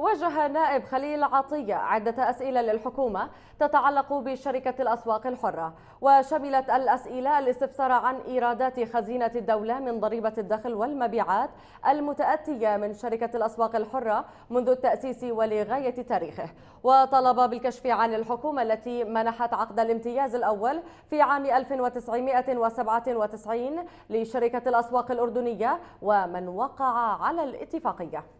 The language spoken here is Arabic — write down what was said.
وجه نائب خليل عطية عدة أسئلة للحكومة تتعلق بشركة الأسواق الحرة وشملت الأسئلة الاستفسار عن إيرادات خزينة الدولة من ضريبة الدخل والمبيعات المتأتية من شركة الأسواق الحرة منذ التأسيس ولغاية تاريخه وطلب بالكشف عن الحكومة التي منحت عقد الامتياز الأول في عام 1997 لشركة الأسواق الأردنية ومن وقع على الاتفاقية